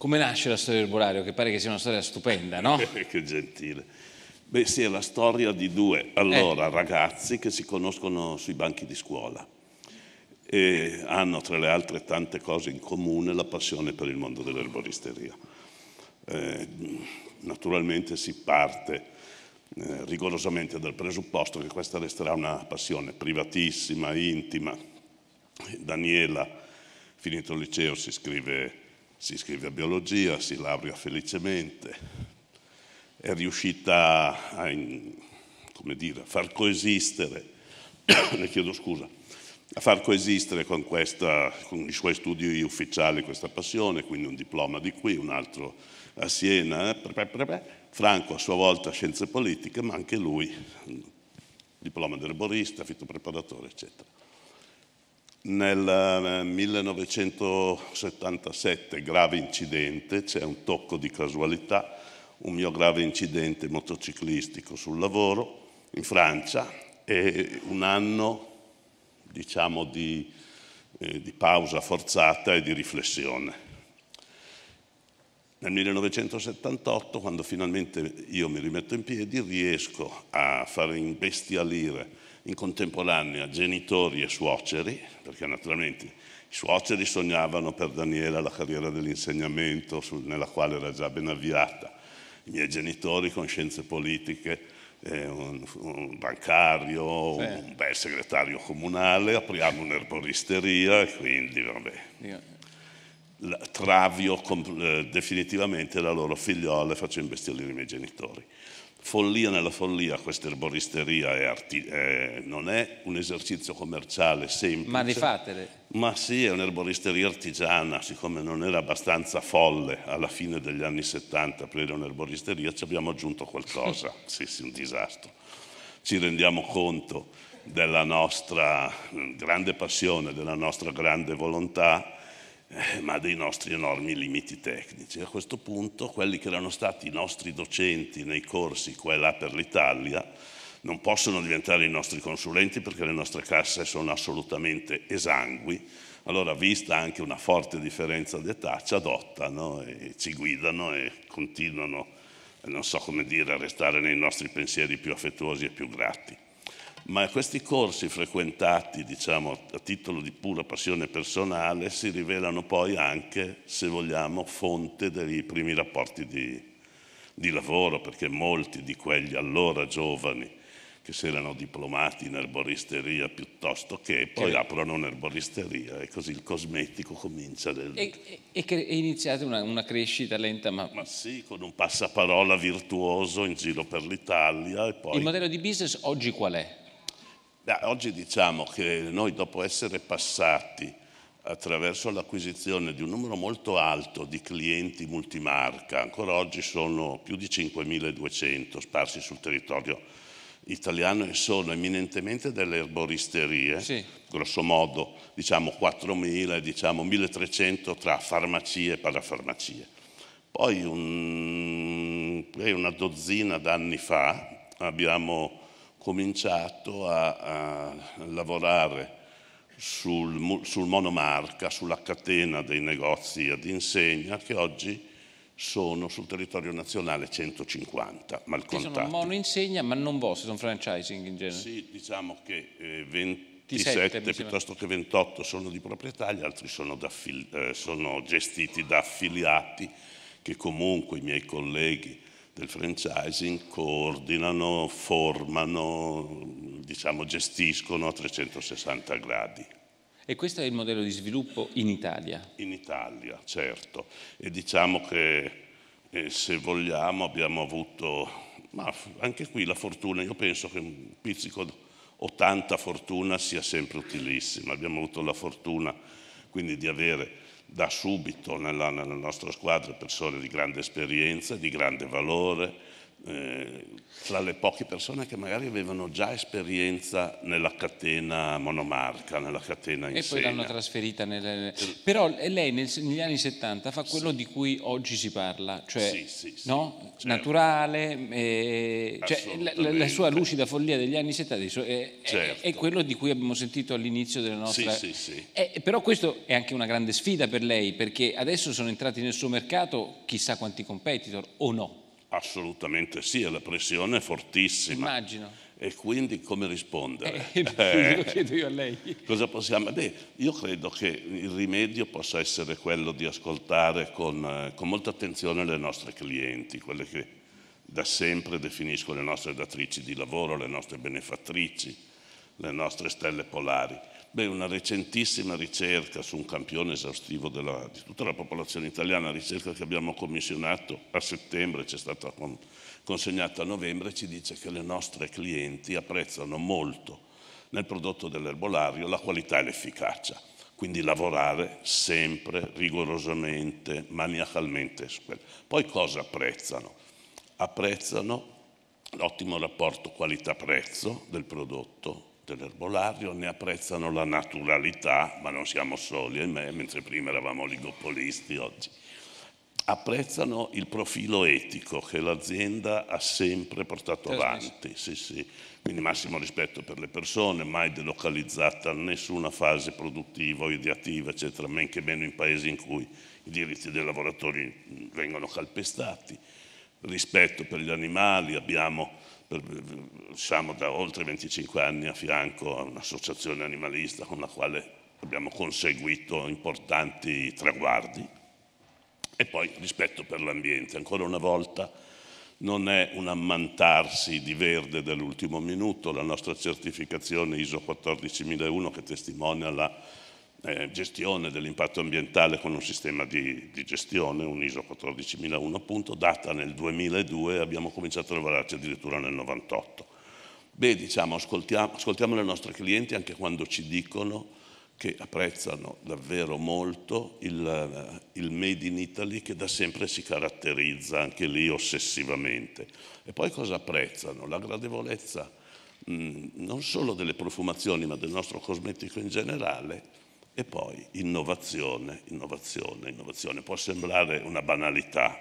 Come nasce la storia del Borario? Che pare che sia una storia stupenda, no? che gentile. Beh sì, è la storia di due, allora, eh. ragazzi che si conoscono sui banchi di scuola e hanno tra le altre tante cose in comune la passione per il mondo dell'erboristeria. Eh, naturalmente si parte eh, rigorosamente dal presupposto che questa resterà una passione privatissima, intima. Daniela, finito il liceo, si iscrive si iscrive a biologia, si laurea felicemente, è riuscita a, dire, a far coesistere, ne chiedo scusa, a far coesistere con, questa, con, i suoi studi ufficiali questa passione, quindi un diploma di qui, un altro a Siena, eh, Franco a sua volta scienze politiche, ma anche lui diploma di fitto preparatore, eccetera. Nel 1977, eh, grave incidente, c'è un tocco di casualità, un mio grave incidente motociclistico sul lavoro in Francia e un anno diciamo di, eh, di pausa forzata e di riflessione. Nel 1978, quando finalmente io mi rimetto in piedi, riesco a far imbestialire in contemporanea genitori e suoceri, perché naturalmente i suoceri sognavano per Daniela la carriera dell'insegnamento nella quale era già ben avviata, i miei genitori con scienze politiche, eh, un, un, bancario, sì. un bel segretario comunale, apriamo un'erboristeria e quindi vabbè. La, travio eh, definitivamente la loro figliola e faccio imbestialire i miei genitori follia nella follia, questa erboristeria è arti- è, non è un esercizio commerciale semplice. Ma rifatele. Ma sì, è un'erboristeria artigiana, siccome non era abbastanza folle alla fine degli anni 70 aprire un'erboristeria, ci abbiamo aggiunto qualcosa. sì, sì, un disastro. Ci rendiamo conto della nostra mm, grande passione, della nostra grande volontà, eh, ma dei nostri enormi limiti tecnici. A questo punto quelli che erano stati i nostri docenti nei corsi qua e là per l'Italia non possono diventare i nostri consulenti perché le nostre casse sono assolutamente esangui. Allora, vista anche una forte differenza d'età, ci adottano e ci guidano e continuano, non so come dire, a restare nei nostri pensieri più affettuosi e più grati ma questi corsi frequentati diciamo, a titolo di pura passione personale si rivelano poi anche, se vogliamo, fonte dei primi rapporti di, di lavoro, perché molti di quegli allora giovani che si erano diplomati in erboristeria piuttosto che poi che... aprono un'erboristeria e così il cosmetico comincia. Del... E, e, e è iniziata una, una, crescita lenta ma... Ma sì, con un passaparola virtuoso in giro per l'Italia e poi... Il modello di business oggi qual è? Da, oggi diciamo che noi dopo essere passati attraverso l'acquisizione di un numero molto alto di clienti multimarca, ancora oggi sono più di 5.200 sparsi sul territorio italiano e sono eminentemente delle erboristerie, sì. grosso modo diciamo 4.000 diciamo 1.300 tra farmacie e parafarmacie. Poi un, una dozzina d'anni fa abbiamo cominciato a, a lavorare sul, sul, monomarca, sulla catena dei negozi ad insegna che oggi sono sul territorio nazionale 150 ma il malcontati. Sono monoinsegna ma non vostri, sono franchising in genere? Sì, diciamo che eh, 20 27 piuttosto che 28 sono di proprietà, gli altri sono, da, eh, sono, gestiti da affiliati che comunque i miei colleghi del franchising coordinano, formano, diciamo, gestiscono a 360 gradi. E questo è il modello di sviluppo in Italia? In Italia, certo. E diciamo che eh, se vogliamo abbiamo avuto, ma anche qui la fortuna, io penso che un pizzico o tanta fortuna sia sempre utilissima. Abbiamo avuto la fortuna quindi di avere da subito nella, nella nostra squadra persone di grande esperienza, di grande valore, eh, tra le poche persone che magari avevano già esperienza nella catena monomarca, nella catena in E poi l'hanno trasferita nelle... Eh. Però lei nel, negli anni 70 fa quello sì. di cui oggi si parla, cioè sì, sì, no? certo. naturale, eh, cioè, la, la, sua lucida follia degli anni 70 eh, è, certo. è, quello di cui abbiamo sentito all'inizio della nostra... Sì, sì, eh, però questo è anche una grande sfida per lei, perché adesso sono entrati nel suo mercato chissà quanti competitor o no. Assolutamente sì, la pressione è fortissima. Immagino. E quindi come rispondere? Eh, eh, lo chiedo io a lei. Cosa possiamo? Beh, io credo che il rimedio possa essere quello di ascoltare con, eh, con molta attenzione le nostre clienti, quelle che da sempre definisco le nostre datrici di lavoro, le nostre benefattrici, le nostre stelle polari Beh, una recentissima ricerca su un campione esaustivo della, di tutta la popolazione italiana, ricerca che abbiamo commissionato a settembre, ci è stata consegnata a novembre, ci dice che le nostre clienti apprezzano molto nel prodotto dell'erbolario la qualità e l'efficacia. Quindi lavorare sempre rigorosamente, maniacalmente Poi cosa apprezzano? Apprezzano l'ottimo rapporto qualità-prezzo del prodotto, dell'erbolario, ne apprezzano la naturalità, ma non siamo soli, ahimè, mentre prima eravamo oligopolisti, oggi. Apprezzano il profilo etico che l'azienda ha sempre portato avanti, sì, sì. quindi massimo rispetto per le persone, mai delocalizzata a nessuna fase produttiva o ideativa, eccetera, men che meno in paesi in cui i diritti dei lavoratori vengono calpestati rispetto per gli animali, abbiamo siamo da oltre 25 anni a fianco a un'associazione animalista con la quale abbiamo conseguito importanti traguardi e poi rispetto per l'ambiente. Ancora una volta non è un ammantarsi di verde dell'ultimo minuto, la nostra certificazione ISO 14001 che testimonia la eh, gestione dell'impatto ambientale con un sistema di, di gestione, un ISO 14001 appunto, data nel 2002 abbiamo cominciato a lavorarci addirittura nel 98. Beh, diciamo, ascoltiamo, ascoltiamo le nostre clienti anche quando ci dicono che apprezzano davvero molto il, eh, il, Made in Italy che da sempre si caratterizza anche lì ossessivamente. E poi cosa apprezzano? La gradevolezza mh, mm, non solo delle profumazioni ma del nostro cosmetico in generale e poi innovazione, innovazione, innovazione. Può sembrare una banalità,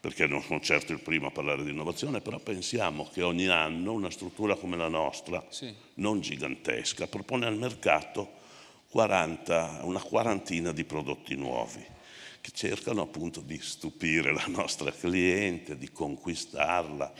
perché non sono certo il primo a parlare di innovazione, però pensiamo che ogni anno una struttura come la nostra, sì. non gigantesca, propone al mercato 40, una quarantina di prodotti nuovi che cercano appunto di stupire la nostra cliente, di conquistarla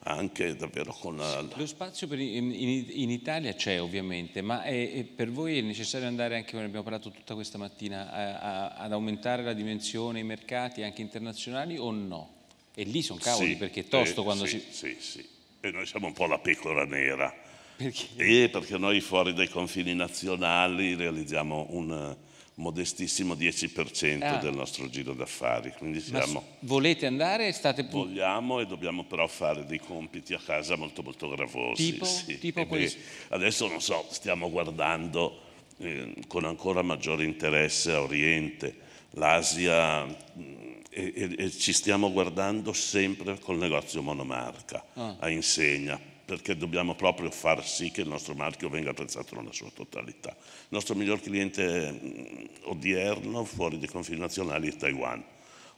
anche davvero con... La... Eh, lo spazio per, in, in, Italia c'è ovviamente, ma è, è per voi è necessario andare anche, come abbiamo parlato tutta questa mattina, a, a, ad aumentare la dimensione, i mercati anche internazionali o no? E lì sono cavoli sì, perché è tosto eh, quando sì, si... Sì, sì, e noi siamo un po' la pecora nera. Perché? Eh, perché noi fuori dai confini nazionali realizziamo un modestissimo 10% ah. del nostro giro d'affari. Quindi siamo, volete andare? State pu- vogliamo e dobbiamo però fare dei compiti a casa molto molto gravosi. Tipo, sì. tipo questo. Adesso non so, stiamo guardando eh, con ancora maggiore interesse a Oriente, l'Asia mm, e, e, e ci stiamo guardando sempre col negozio monomarca, ah. a insegna perché dobbiamo proprio far sì che il nostro marchio venga apprezzato nella sua totalità. Il nostro miglior cliente mm, odierno fuori dai confini nazionali è Taiwan.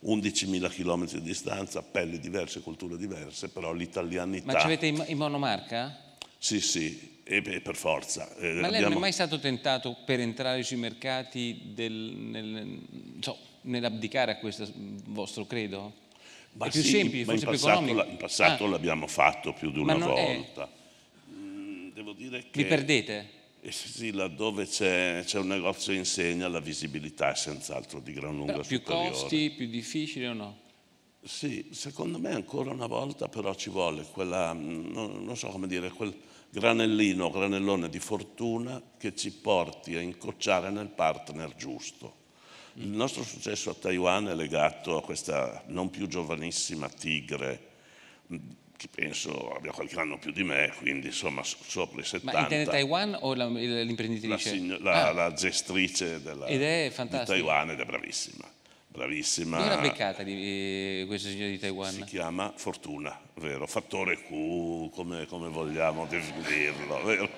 11.000 km di distanza, pelli diverse, culture diverse, però l'italianità... Ma ci avete in, in monomarca? Sì, sì, e, per forza. Eh, Ma lei abbiamo... non è mai stato tentato per entrare sui mercati del, nel, so, nell'abdicare a questo vostro credo? ma più sì, semplice, ma forse più economico. La, in passato ah. l'abbiamo fatto più di una volta. È... Mm, devo dire che... Vi perdete? Eh sì, laddove c'è, un negozio insegna la visibilità è senz'altro di gran lunga però più superiore. costi, più difficile o no? Sì, secondo me ancora una volta però ci vuole quella, mm, non, non so come dire, quel granellino, granellone di fortuna che ci porti a incocciare nel partner giusto. Il nostro successo a Taiwan è legato a questa non più giovanissima tigre che penso abbia qualche anno più di me, quindi insomma sopra i 70. Ma intende Taiwan o la, l'imprenditrice? La, la, ah. la gestrice della, di Taiwan ed è bravissima. Bravissima. Dove l'ha beccata di, eh, questa signora di Taiwan? Si chiama Fortuna, vero? Fattore Q, come, come vogliamo definirlo, vero?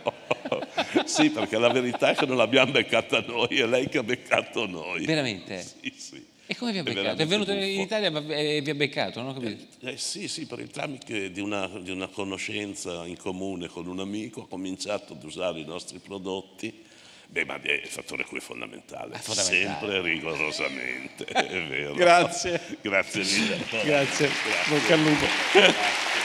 sì, perché la verità è che non l'abbiamo beccata noi, è lei che ha beccato noi. Veramente? Sì, sì. E come vi ha beccato? È, è venuto buffo. in Italia e vi ha beccato, non ho capito. Eh, eh, sì, sì, per il tramite di una, di una conoscenza in comune con un amico ha cominciato ad usare i nostri prodotti. Beh, ma è il fattore qui è fondamentale, fondamentale. sempre rigorosamente, è vero. Grazie. Grazie mille. Grazie, Grazie. bocca al lupo.